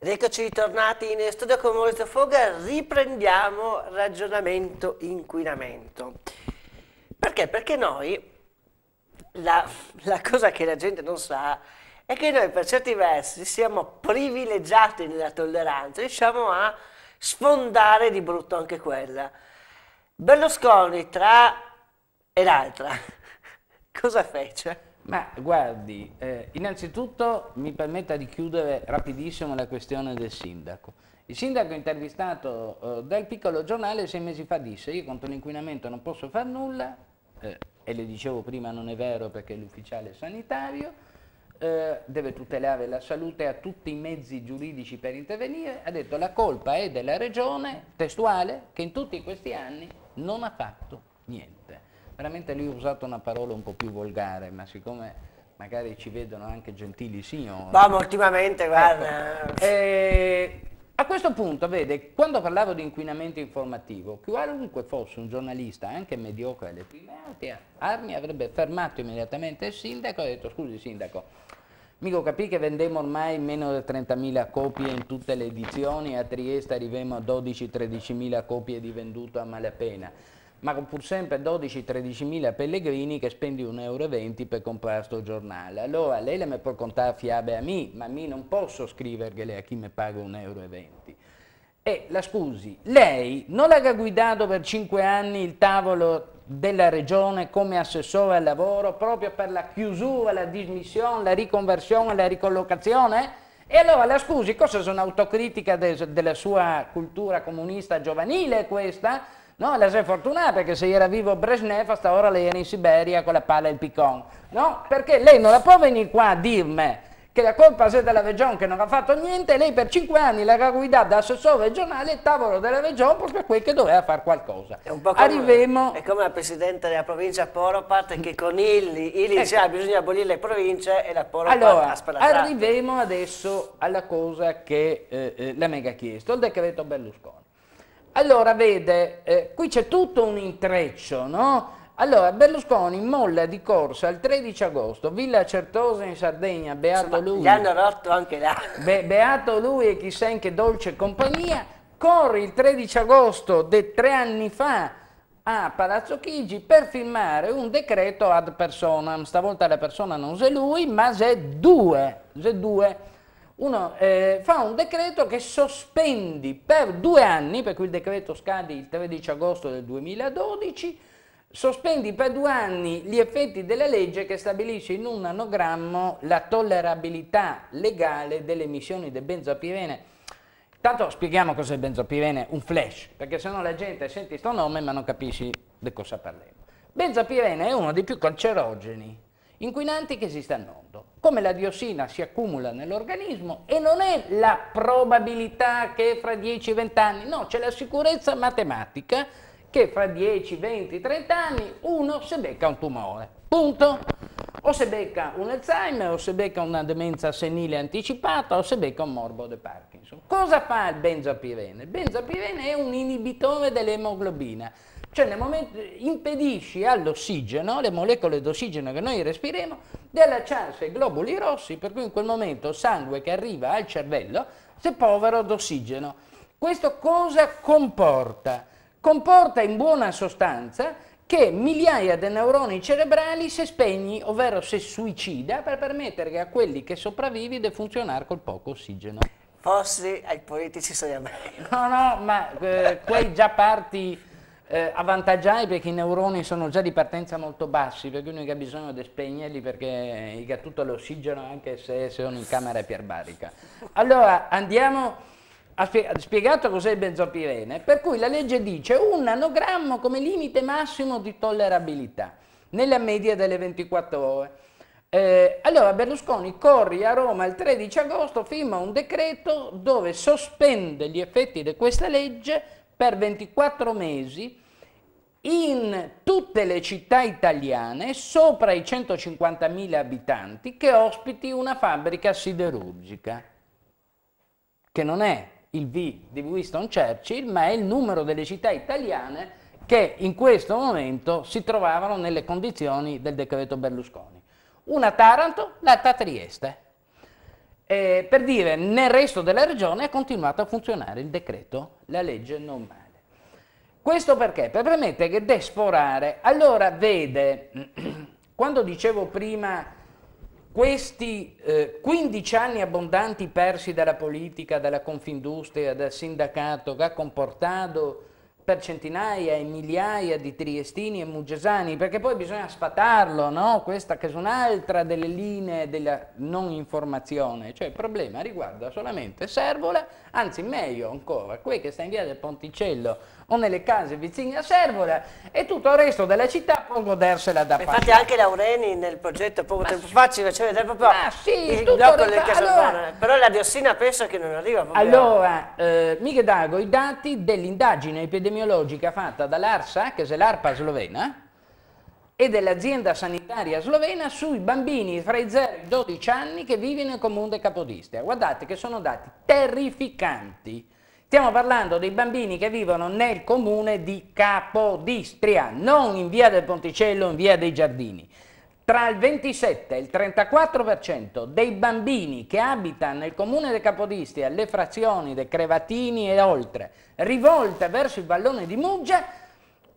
Eccoci ritornati in studio con Maurizio Foga, riprendiamo ragionamento inquinamento. Perché? Perché noi, la, la, cosa che la gente non sa è che noi per certi versi siamo privilegiati nella tolleranza, riusciamo a sfondare di brutto anche quella. Berlusconi tra e l'altra, cosa fece? Ma guardi, eh, innanzitutto mi permetta di chiudere rapidissimo la questione del sindaco. Il sindaco intervistato eh, dal piccolo giornale sei mesi fa disse io contro l'inquinamento non posso fare nulla, eh, e le dicevo prima non è vero perché l'ufficiale sanitario, eh, deve tutelare la salute e ha tutti i mezzi giuridici per intervenire, ha detto la colpa è della regione, testuale, che in tutti questi anni non ha fatto niente veramente lui ha usato una parola un po' più volgare, ma siccome magari ci vedono anche gentili signori. Boh, ultimamente, ecco. guarda. Ecco. Eh, e a questo punto, vede, quando parlavo di inquinamento informativo, qualunque fosse un giornalista, anche mediocre alle prime armi, avrebbe fermato immediatamente il sindaco e detto, scusi sindaco, Mico capì che vendemmo ormai meno di 30.000 copie in tutte le edizioni, a Trieste arriviamo a 12-13.000 copie di venduto a malapena ma con pur sempre 12-13 mila pellegrini che spendi 1,20 euro per comprare sto giornale. Allora lei le mi può contare fiabe a me, ma a me non posso scrivergliele a chi mi paga 1,20 euro. E la scusi, lei non l'ha guidato per 5 anni il tavolo della regione come assessore al lavoro proprio per la chiusura, la dismissione, la riconversione, la ricollocazione? E allora la scusi, cosa sono autocritica de della sua cultura comunista giovanile questa? No, la sei fortunata perché se era vivo Brezhnev, a sta lei era in Siberia con la palla e il picon. No, perché lei non la può venire qua a dirmi che la colpa è della Regione che non ha fatto niente, lei per cinque anni l'ha guidata da assessore regionale e tavolo della Regione perché quel che doveva fare qualcosa. È, come, Arrivemo... è come la Presidente della provincia Poropat che con Illi, Illi ecco. diceva cioè, bisogna abolire le province e la Poropat allora, ha Arriviamo adesso alla cosa che eh, eh la mega ha chiesto, il decreto Berlusconi. Allora, vede, eh, qui c'è tutto un intreccio, no? Allora, Berlusconi molla di corsa il 13 agosto, Villa Certosa in Sardegna, beato Insomma, lui. Gli hanno rotto anche là. Be beato lui e chissà in che dolce compagnia. corre il 13 agosto di tre anni fa a Palazzo Chigi per firmare un decreto ad personam. Stavolta la persona non è lui, ma è due. È due uno eh, fa un decreto che sospendi per due anni, per cui il decreto scade il 13 agosto del 2012, sospendi per due anni gli effetti della legge che stabilisce in un anagramma la tollerabilità legale delle emissioni del benzopirene. Tanto spieghiamo cos'è il benzopirene, un flash, perché sennò la gente sente questo nome ma non capisci di cosa parliamo. Benzopirene è uno dei più cancerogeni inquinanti che si stanno come la diossina si accumula nell'organismo e non è la probabilità che fra 10-20 anni, no, c'è la sicurezza matematica che fra 10, 20, 30 anni uno se becca un tumore, punto. O se becca un Alzheimer, o se becca una demenza senile anticipata, o se becca un morbo di Parkinson. Cosa fa il benzapirene? Il benzapirene è un inibitore dell'emoglobina cioè nel momento impedisci all'ossigeno, le molecole d'ossigeno che noi respiriamo, di allacciarsi ai globuli rossi, per cui in quel momento sangue che arriva al cervello si povero d'ossigeno. Questo cosa comporta? Comporta in buona sostanza che migliaia di neuroni cerebrali si spegni, ovvero si suicida, per permettere a quelli che sopravvivi di funzionare col poco ossigeno. Fossi ai politici sarebbe... No, no, ma eh, quei già parti eh, avvantaggiare perché i neuroni sono già di partenza molto bassi, per cui non c'è bisogno di spegnerli perché gli tutto l'ossigeno anche se sono in camera iperbarica. Allora andiamo, ha spie spiegato cos'è il benzopirene, per cui la legge dice un nanogrammo come limite massimo di tollerabilità nella media delle 24 ore. Eh, allora Berlusconi corri a Roma il 13 agosto, firma un decreto dove sospende gli effetti di questa legge per 24 mesi in tutte le città italiane sopra i 150.000 abitanti che ospiti una fabbrica siderurgica, che non è il V di Winston Churchill, ma è il numero delle città italiane che in questo momento si trovavano nelle condizioni del decreto Berlusconi. Una Taranto, l'altra Trieste. Eh, per dire, nel resto della regione ha continuato a funzionare il decreto, la legge non male. Questo perché? Per permettere che desforare. Allora, vede, quando dicevo prima questi eh, 15 anni abbondanti persi dalla politica, dalla confindustria, dal sindacato, che ha comportato per centinaia e migliaia di triestini e mugesani, perché poi bisogna sfatarlo, no? questa che è un'altra delle linee della non informazione, cioè il problema riguarda solamente Servola, anzi meglio ancora, quei che sta in via del Ponticello o nelle case vicine a Servola e tutto il resto della città può godersela da parte. Infatti anche Laureni nel progetto poco tempo fa ci faceva vedere proprio ma sì, il blocco del allora, però la diossina penso che non arriva proprio. Allora, eh, Michel Dago, i dati dell'indagine epidemiologica fatta dall'ARSA, che è l'ARPA slovena, e dell'azienda sanitaria slovena sui bambini fra i 0 e i 12 anni che vivono nel comune del Capodistria. Guardate che sono dati terrificanti. Stiamo parlando dei bambini che vivono nel comune di Capodistria, non in via del Ponticello, in via dei Giardini. Tra il 27 e il 34% dei bambini che abitano nel comune di Capodistria, le frazioni dei Crevatini e oltre, rivolte verso il vallone di Muggia,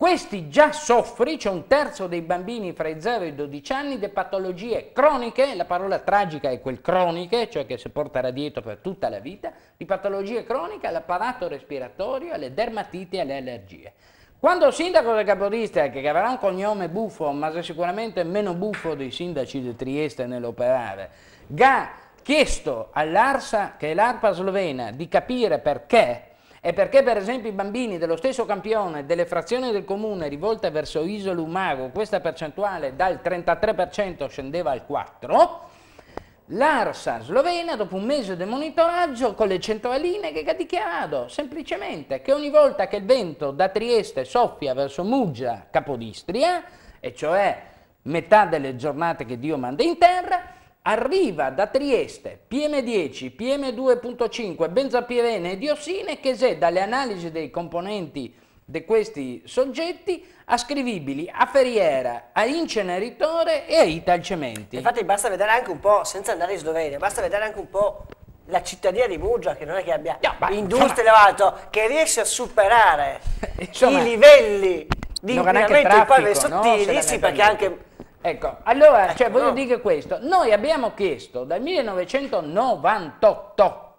questi già soffri, c'è un terzo dei bambini fra i 0 e i 12 anni, di patologie croniche, la parola tragica è quel croniche, cioè che si porterà dietro per tutta la vita, di patologie croniche all'apparato respiratorio, alle dermatite e alle allergie. Quando il sindaco del Capodistria, che avrà un cognome buffo, ma sicuramente meno buffo dei sindaci di Trieste nell'operare, ha chiesto all'ARSA, che è l'ARPA slovena, di capire perché e perché per esempio i bambini dello stesso campione delle frazioni del comune rivolte verso Isola Umago, questa percentuale dal 33% scendeva al 4%, L'Arsa slovena, dopo un mese di monitoraggio, con le centraline che ha dichiarato semplicemente che ogni volta che il vento da Trieste soffia verso Muggia, Capodistria, e cioè metà delle giornate che Dio manda in terra, arriva da Trieste PM10, PM2.5, benzapirene e diossine che è dalle analisi dei componenti di questi soggetti ascrivibili a Ferriera, a Inceneritore e a Italcementi. Infatti basta vedere anche un po', senza andare in Slovenia, basta vedere anche un po' la cittadina di Muggia che non è che abbia no, ma, industria elevata, che riesce a superare insomma, i livelli di inquinamento in pave sottili, no, sì perché anche Ecco, allora, ecco, cioè, voglio no. dire questo, noi abbiamo chiesto dal 1998,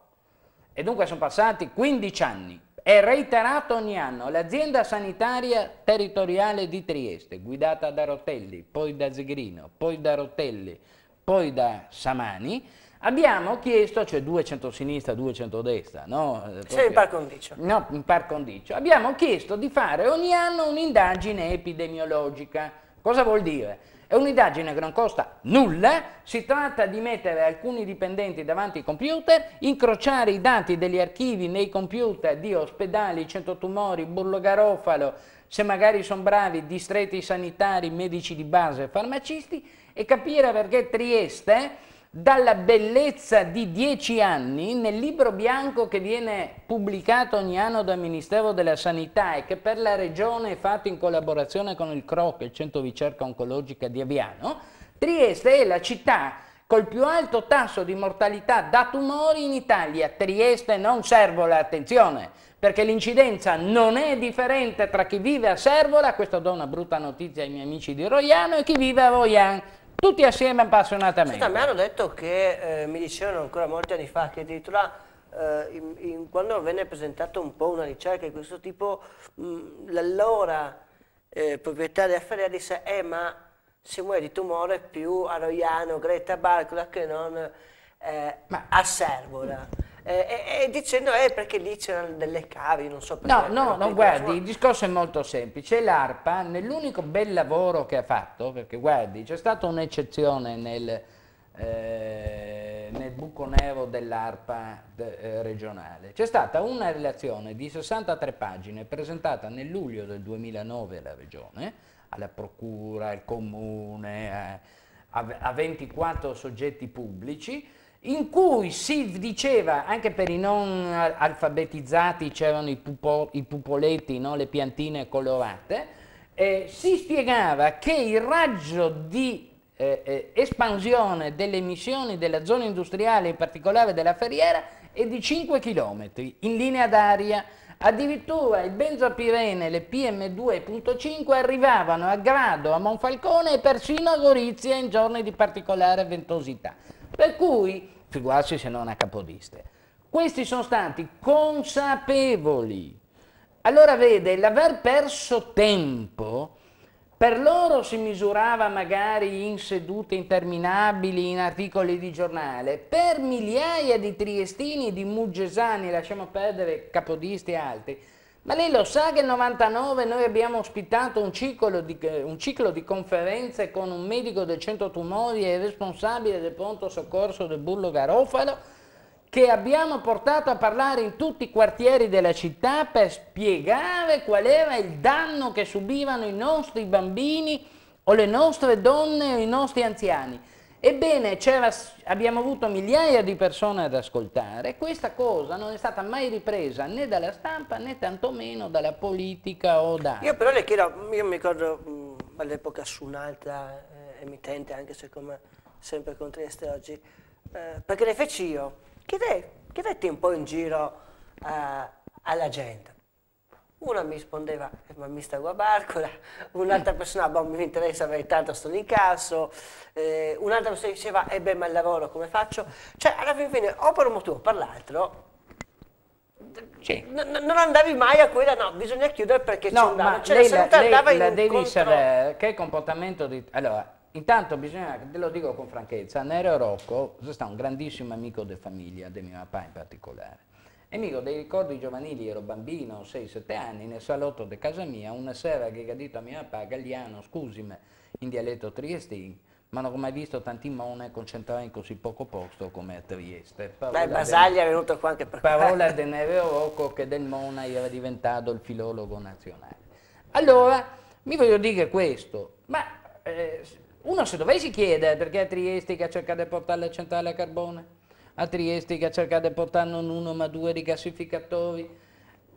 e dunque sono passati 15 anni, è reiterato ogni anno, l'azienda sanitaria territoriale di Trieste, guidata da Rotelli, poi da Zegrino, poi da Rotelli, poi da Samani, abbiamo chiesto, cioè due centrosinistra, due centrodestra, no? Eh, sì, in par condicio. No, in par condicio. Abbiamo chiesto di fare ogni anno un'indagine epidemiologica. Cosa vuol dire? È un'indagine che non costa nulla, si tratta di mettere alcuni dipendenti davanti ai computer, incrociare i dati degli archivi nei computer di ospedali, centrotumori, Burlo Garofalo, se magari sono bravi, distretti sanitari, medici di base, farmacisti e capire perché Trieste dalla bellezza di dieci anni nel libro bianco che viene pubblicato ogni anno dal Ministero della Sanità e che per la Regione è fatto in collaborazione con il CROC, il Centro di Ricerca Oncologica di Aviano, Trieste è la città col più alto tasso di mortalità da tumori in Italia. Trieste non Servola, attenzione, perché l'incidenza non è differente tra chi vive a Servola, questo do una brutta notizia ai miei amici di Roiano, e chi vive a Roiano tutti assieme appassionatamente. Senta, mi hanno detto che, eh, mi dicevano ancora molti anni fa, che addirittura eh, in, in, quando venne presentata un po' una ricerca di questo tipo, mm, l'allora eh, proprietaria Ferrer disse, eh ma se muore di tumore più a Roiano, Greta Barcola che non eh, ma... a Servola eh, e, dicendo eh, perché lì c'erano delle cavi, non so perché. No, no, no guardi, il discorso è molto semplice. L'ARPA, nell'unico bel lavoro che ha fatto, perché guardi, c'è stata un'eccezione nel, eh, nel, buco nero dell'ARPA de, eh, regionale. C'è stata una relazione di 63 pagine presentata nel luglio del 2009 alla regione, alla procura, al comune, a, a 24 soggetti pubblici, in cui si diceva, anche per i non alfabetizzati c'erano i, pupo, i pupoletti, no? le piantine colorate, eh, si spiegava che il raggio di eh, eh, espansione delle emissioni della zona industriale, in particolare della ferriera, è di 5 km in linea d'aria. Addirittura il benzopirene, le PM2.5, arrivavano a Grado, a Monfalcone e persino a Gorizia in giorni di particolare ventosità. Per cui, figurarsi se non a capodiste. Questi sono stati consapevoli. Allora vede, l'aver perso tempo per loro si misurava magari in sedute interminabili, in articoli di giornale, per migliaia di triestini, di muggesani, lasciamo perdere capodisti e altri, ma lei lo sa che nel 99 noi abbiamo ospitato un ciclo, di, eh, un ciclo, di, conferenze con un medico del centro tumori e responsabile del pronto soccorso del Bullo Garofalo che abbiamo portato a parlare in tutti i quartieri della città per spiegare qual era il danno che subivano i nostri bambini o le nostre donne o i nostri anziani. Ebbene, abbiamo avuto migliaia di persone ad ascoltare, questa cosa non è stata mai ripresa né dalla stampa né tantomeno dalla politica o da... Io però le chiedo, io mi ricordo mm, all'epoca su un'altra eh, emittente, anche se come sempre con Trieste oggi, eh, perché le feci io, chiedete, chiedete un po' in giro eh, alla gente, una mi rispondeva, eh, ma mi sta Guabarcola, un'altra persona, boh, mi interessa perché tanto sto l'incasso, eh, un'altra persona diceva, e eh, beh, ma il lavoro come faccio? Cioè, alla fine, o per un motivo o per l'altro, sì. non andavi mai a quella, no, bisogna chiudere perché no, ci andava. Cioè, lei, la, lei andava la devi contro... sapere che comportamento di... Allora, intanto bisogna, lo dico con franchezza, Nero Rocco stato un grandissimo amico di famiglia, di mio papà in particolare e mi ricordo dei ricordi giovanili, ero bambino, 6-7 anni, nel salotto di casa mia, una sera che ha detto a mio papà, Gagliano, scusimi, in dialetto triestino, ma non ho mai visto tanti mone concentrati in così poco posto come a Trieste. Parola Beh, Basaglia è venuto qua anche per Parola di Nereo Rocco che del Mona era diventato il filologo nazionale. Allora, mi voglio dire questo, ma eh, uno se dovessi chiedere perché a Trieste che ha cercato di portare la centrale a carbone? a Trieste che ha cercato di portare non uno ma due rigassificatori.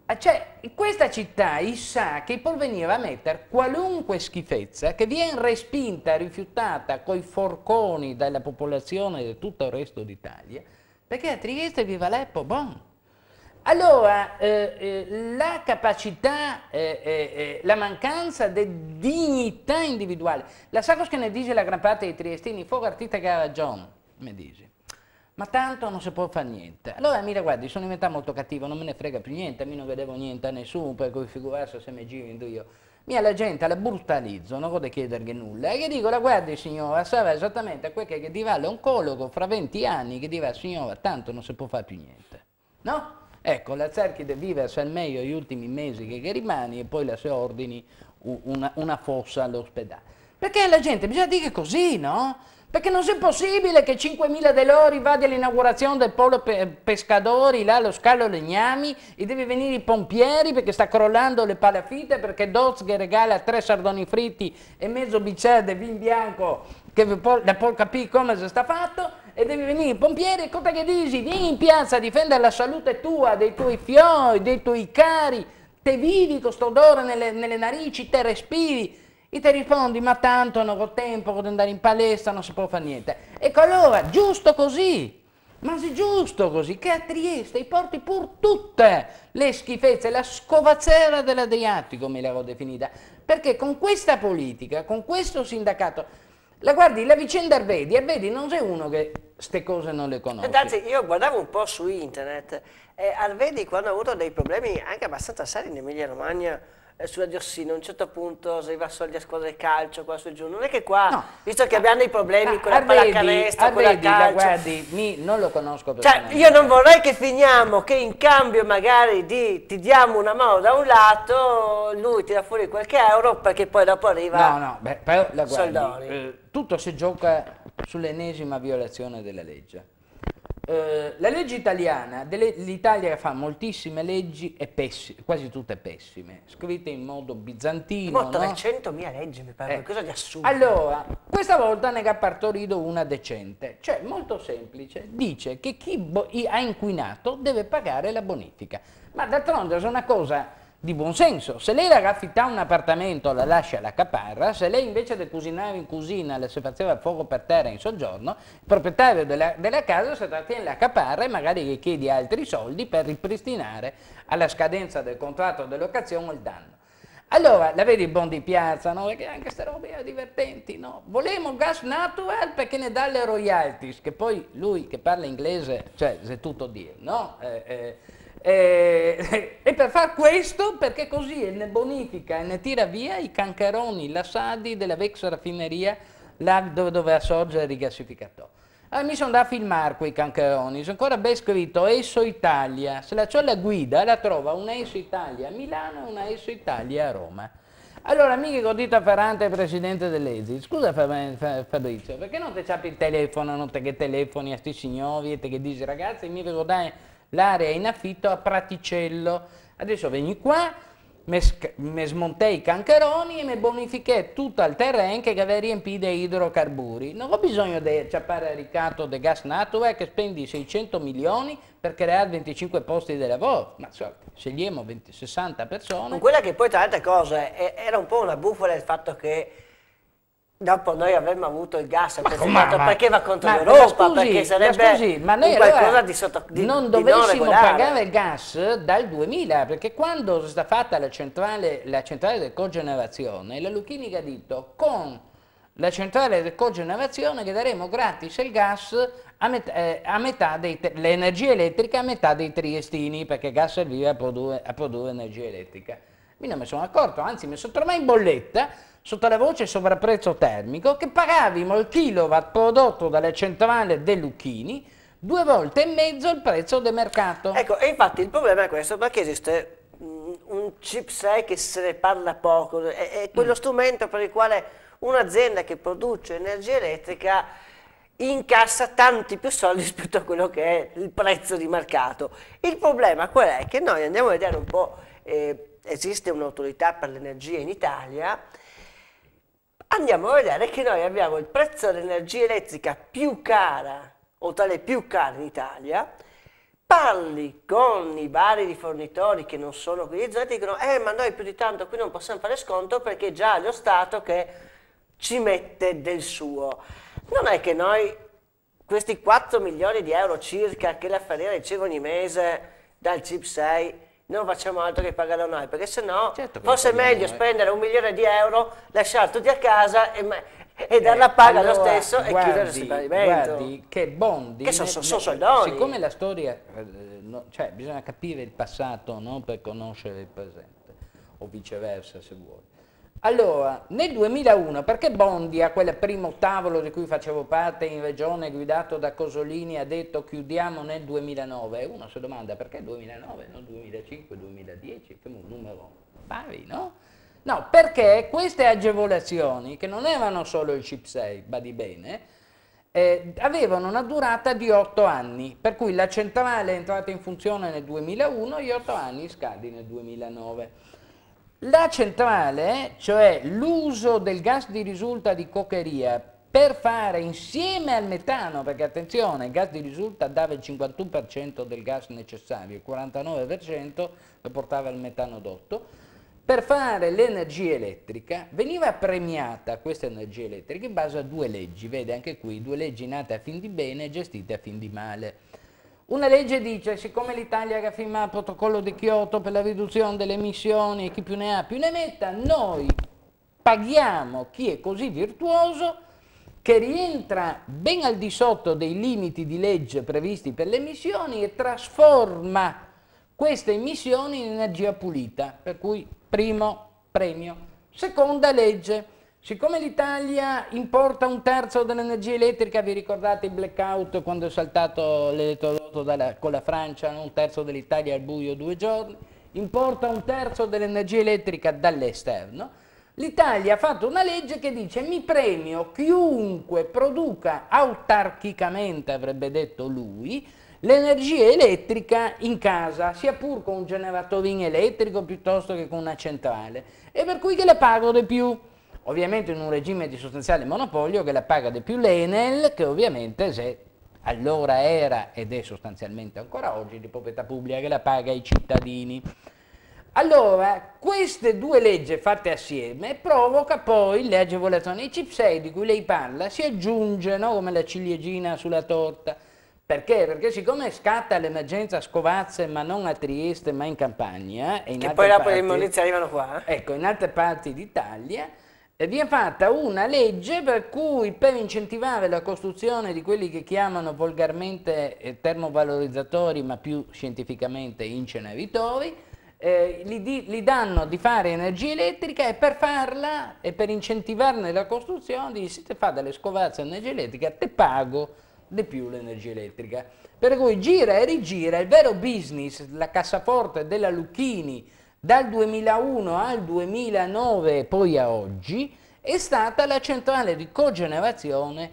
Eh, cioè, questa città sa che può venire a mettere qualunque schifezza che viene respinta, rifiutata coi forconi dalla popolazione di tutto il resto d'Italia, perché a Trieste viva l'Eppo, bon. Allora, eh, eh, la capacità, eh, eh, eh la mancanza di dignità individuale, la sa cosa che ne dice la gran parte dei triestini, fuori artista che ha ragione, mi dice ma tanto non si può fare niente. Allora mi guardi, sono in metà molto cattivo, non me ne frega più niente, a me non vedevo niente a nessuno, per cui figurarsi se mi giro io. Mia la gente la brutalizzo, non voglio chiedergli nulla. E gli dico, la guardi signora, sarà esattamente quel che ti va l'oncologo fra 20 anni che dirà signora, tanto non si può fare più niente. No? Ecco, la cerchi di viversi al meglio gli ultimi mesi che, che rimani e poi la se ordini una, una fossa all'ospedale. Perché la gente bisogna dire così, no? Perché non è possibile che 5.000 delori vada all'inaugurazione del polo pe pescadori, là allo scalo Legnami, e devi venire i pompieri perché sta crollando le palafitte, perché Doz regala tre sardoni fritti e mezzo bicchiere di vin bianco, che po da poi capire come si sta fatto, e devi venire i pompieri e cosa che dici? Vieni in piazza a difendere la salute tua, dei tuoi fiori, dei tuoi cari, te vivi questo odore nelle, nelle narici, te respiri, i ti rispondi, ma tanto non ho tempo, voglio andare in palestra, non si può fare niente. Ecco allora, giusto così, ma se giusto così, che a Trieste i porti pur tutte le schifezze, la scovazzera dell'Adriatico me l'avevo definita, perché con questa politica, con questo sindacato, la guardi, la vicenda Arvedi, Arvedi non sei uno che queste cose non le conosce. Anzi, io guardavo un po' su internet, e Arvedi quando ha avuto dei problemi anche abbastanza seri in Emilia Romagna, eh, sulla Diossina, a un certo punto se arriva soldi a squadra di calcio, qua su e giù, non è che qua, no. visto che abbiamo dei problemi con la pallacanestro, con la calcio... guardi, mi, non lo conosco cioè, io non vorrei che finiamo che in cambio magari di ti diamo una mano da un lato, lui tira fuori qualche euro perché poi dopo arriva... No, no, beh, però la guardi, eh, tutto si gioca sull'ennesima violazione della legge. Eh, la legge italiana, l'Italia fa moltissime leggi e pessime, quasi tutte pessime, scritte in modo bizantino. Ma 300.000 no? leggi mi pare, eh. cosa di assurdo. Allora, questa volta ne ha partorito una decente, cioè molto semplice, dice che chi ha inquinato deve pagare la bonifica. Ma d'altronde è una cosa di buon senso. Se lei la raffitta un appartamento la lascia alla caparra, se lei invece di cucinare in cucina la si faceva il fuoco per terra in soggiorno, il proprietario della, della casa si trattiene la caparra e magari gli chiede altri soldi per ripristinare alla scadenza del contratto di locazione il danno. Allora, la vedi il bon di piazza, no? Perché anche queste robe erano divertenti, no? Volemo gas natural perché ne dà le royalties, che poi lui che parla inglese, cioè, è tutto dire, no? Eh, eh, eh, e per far questo, perché così ne bonifica e ne tira via i cancheroni lassadi della vecchia raffineria là dove doveva sorgere il rigassificatore. Allora ah, mi sono da filmare quei cancheroni, c'è ancora ben scritto Esso Italia, se la c'ho la guida la trova un Esso Italia a Milano e un Esso Italia a Roma. Allora, mica Codita Ferrante è presidente dell'Ezi, Scusa Fabrizio, perché non ti c'è il telefono, non te che telefoni a sti signori e te che dici ragazzi, mi devo dare l'area in affitto a Praticello. Adesso vieni qua, mi smontei i cancheroni e mi bonifichi tutto il terreno che aveva riempito di idrocarburi. Non ho bisogno di acciappare ricatto di gas naturale che spendi 600 milioni per creare 25 posti di lavoro, ma so, scegliamo 20, 60 persone. Con quella che poi tra altre cose era un po' una bufala il fatto che Dopo noi avremmo avuto il gas ma, ma, perché va contro l'Europa, perché sarebbe scusi, ma noi qualcosa allora di sotto di, Non dovessimo non pagare il gas dal 2000, perché quando è stata fatta la centrale, la centrale di cogenerazione, la Lucchini ha detto con la centrale di cogenerazione che daremo gratis il gas a, met eh, metà l'energia elettrica a metà dei triestini, perché il gas serviva a produrre, a produrre energia elettrica. Io non mi sono accorto, anzi mi sono tornato in bolletta sotto la voce sovrapprezzo termico che pagavimo il kilowatt prodotto dalle centrali De Lucchini due volte e mezzo il prezzo del mercato. Ecco, e infatti il problema è questo perché esiste mm, un chip 6 che se ne parla poco, è, è mm. quello mm. strumento per il quale un'azienda che produce energia elettrica incassa tanti più soldi rispetto a quello che è il prezzo di mercato. Il problema qual è? Che noi andiamo a vedere un po', eh, esiste un'autorità per l'energia in Italia andiamo a vedere che noi abbiamo il prezzo dell'energia elettrica più cara, o tra le più care in Italia, parli con i vari fornitori che non sono qui e dicono eh ma noi più di tanto qui non possiamo fare sconto perché già lo Stato che ci mette del suo. Non è che noi questi 4 milioni di euro circa che la Ferriera riceve ogni mese dal CIP 6 non facciamo altro che pagarlo noi, certo, perché sennò certo forse è meglio noi. spendere un milione di euro, lasciare tutti a casa e, e darla eh, paga allora, lo stesso guardi, e chiudere il stabilimento. Guardi che Bondi... Che sono so, so soldoni. Siccome la storia, eh, cioè bisogna capire il passato no, per conoscere il presente, o viceversa se vuoi. Allora, nel 2001, perché Bondi a quel primo tavolo di cui facevo parte in regione guidato da Cosolini ha detto chiudiamo nel 2009? E uno si domanda perché 2009, non 2005, 2010, che è un numero pari, no? No, perché queste agevolazioni, che non erano solo il CIP 6, badi bene, eh, avevano una durata di 8 anni, per cui la centrale è entrata in funzione nel 2001, gli 8 anni scadi nel 2009. La centrale, cioè l'uso del gas di risulta di coccheria per fare insieme al metano, perché attenzione, il gas di risulta dava il 51% del gas necessario, il 49% lo portava il metanodotto, per fare l'energia elettrica veniva premiata questa energia elettrica in base a due leggi, vede anche qui due leggi nate a fin di bene e gestite a fin di male. Una legge dice, siccome l'Italia ha firmato il protocollo di Kyoto per la riduzione delle emissioni e chi più ne ha più ne metta, noi paghiamo chi è così virtuoso che rientra ben al di sotto dei limiti di legge previsti per le emissioni e trasforma queste emissioni in energia pulita, per cui primo premio. Seconda legge, Siccome l'Italia importa un terzo dell'energia elettrica, vi ricordate il blackout quando è saltato l'elettrodotto con la Francia, un terzo dell'Italia al buio due giorni, importa un terzo dell'energia elettrica dall'esterno, l'Italia ha fatto una legge che dice mi premio chiunque produca autarchicamente, avrebbe detto lui, l'energia elettrica in casa, sia pur con un generatore elettrico piuttosto che con una centrale, e per cui che le pago di più ovviamente in un regime di sostanziale monopolio che la paga di più l'Enel, che ovviamente se allora era ed è sostanzialmente ancora oggi di proprietà pubblica che la paga i cittadini. Allora, queste due leggi fatte assieme provoca poi le agevolazioni. I CIP 6 di cui lei parla si aggiungono come la ciliegina sulla torta. Perché? Perché siccome scatta l'emergenza a Scovazze, ma non a Trieste, ma in Campania... E in che poi dopo le immunizie arrivano qua. Eh. Ecco, in altre parti d'Italia viene fatta una legge per cui per incentivare la costruzione di quelli che chiamano volgarmente eh, termovalorizzatori ma più scientificamente inceneritori, eh, li, di, li, danno di fare energia elettrica e per farla e per incentivarne la costruzione dici se te fa delle scovazze energia elettrica te pago di più l'energia elettrica. Per cui gira e rigira, il vero business, la cassaforte della Lucchini dal 2001 al 2009 poi a oggi è stata la centrale di cogenerazione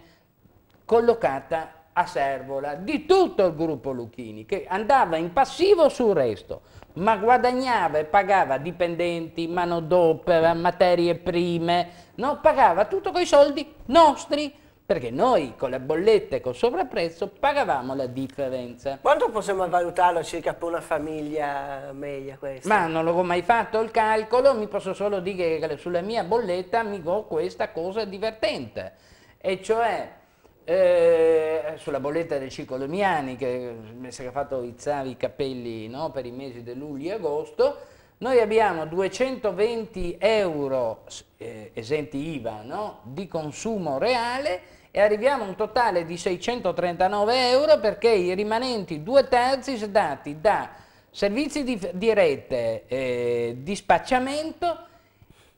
collocata a Servola di tutto il gruppo Lucchini che andava in passivo sul resto ma guadagnava e pagava dipendenti, manodopera, materie prime, no? pagava tutto coi soldi nostri perché noi con la bolletta e col sovrapprezzo pagavamo la differenza. Quanto possiamo valutarlo circa per una famiglia media questa? Ma non l'ho mai fatto il calcolo, mi posso solo dire che sulla mia bolletta mi do questa cosa divertente, e cioè eh, sulla bolletta del Ciclo Miani che mi si è fatto izzare i capelli no, per i mesi di luglio e agosto, noi abbiamo 220 euro eh, esenti IVA no, di consumo reale e arriviamo a un totale di 639 euro perché i rimanenti due terzi dati da servizi di, di rete, eh, dispacciamento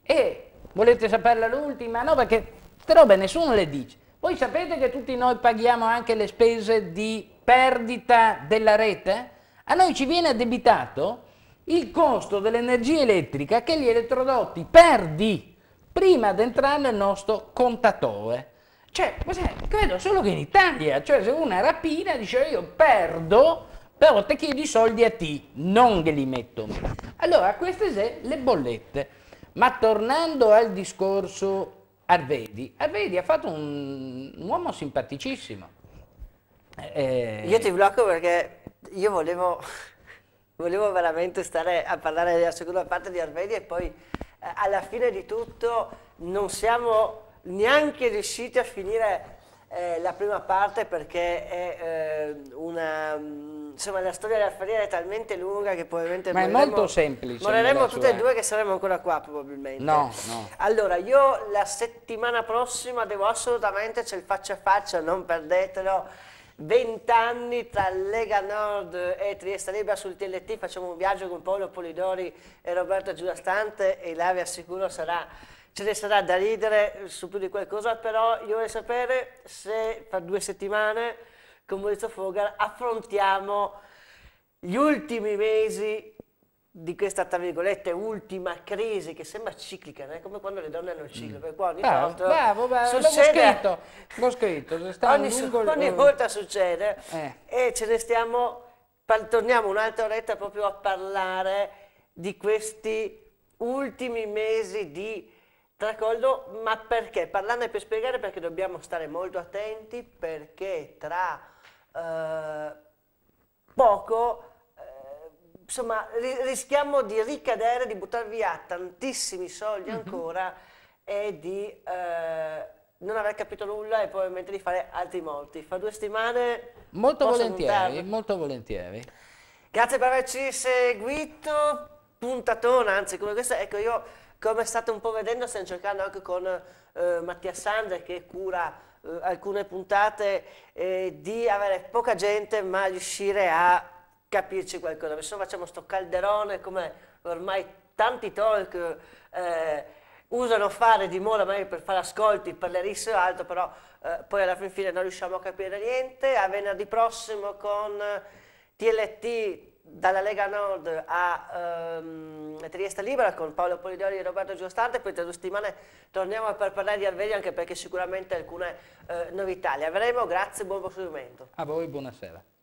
e volete saperla l'ultima? No perché queste robe nessuno le dice. Voi sapete che tutti noi paghiamo anche le spese di perdita della rete? A noi ci viene addebitato il costo dell'energia elettrica che gli elettrodotti perdi prima di entrare nel nostro contatore. Cioè, credo solo che in Italia, cioè se una rapina dice io perdo, però te chiedi i soldi a te, non glieli metto. Allora, queste sono le bollette. Ma tornando al discorso Arvedi, Arvedi ha fatto un, un uomo simpaticissimo. Eh, io ti blocco perché io volevo, volevo veramente stare a parlare della seconda parte di Arvedi e poi eh, alla fine di tutto non siamo neanche riuscite a finire eh, la prima parte perché è eh, una mm, insomma la storia della Ferriera è talmente lunga che probabilmente ma è molto semplice moriremo tutte e due che saremo ancora qua probabilmente no no allora io la settimana prossima devo assolutamente c'è il faccia a faccia non perdetelo 20 anni tra Lega Nord e Trieste Libera sul TLT facciamo un viaggio con Paolo Polidori e Roberto Giurastante e là vi assicuro sarà ce ne sarà da ridere su più di qualcosa, però io vorrei sapere se fra due settimane con Maurizio Fogar affrontiamo gli ultimi mesi di questa, tra virgolette, ultima crisi che sembra ciclica, né? come quando le donne hanno il ciclo, mm. perché ogni bravo, tanto bravo, bravo, succede, l'ho scritto, l'ho scritto ogni, lungo, ogni, volta succede eh. e ce ne stiamo, torniamo un'altra oretta proprio a parlare di questi ultimi mesi di D'accordo, ma perché? Parlarne per spiegare perché dobbiamo stare molto attenti perché tra eh, poco eh, insomma, ri rischiamo di ricadere, di buttare via tantissimi soldi mhm. ancora mm -hmm. e di eh, non aver capito nulla e probabilmente di fare altri molti. Fra due settimane... Molto volentieri, montare. molto volentieri. Grazie per averci seguito, puntatona, anzi come questa, ecco io come state un po' vedendo stiamo cercando anche con eh, Mattia Sander che cura eh, alcune puntate eh, di avere poca gente ma riuscire a capirci qualcosa, perché se no facciamo sto calderone come ormai tanti talk eh, usano fare di moda magari per fare ascolti, per le risse o altro, però eh, poi alla fin fine non riusciamo a capire niente, a venerdì prossimo con TLT eh, dalla Lega Nord a ehm, Trieste Libera con Paolo Polidori e Roberto Giostante, poi tra due settimane torniamo per parlare di Alveglia anche perché sicuramente alcune eh, novità le avremo, grazie e buon proseguimento. A voi buonasera.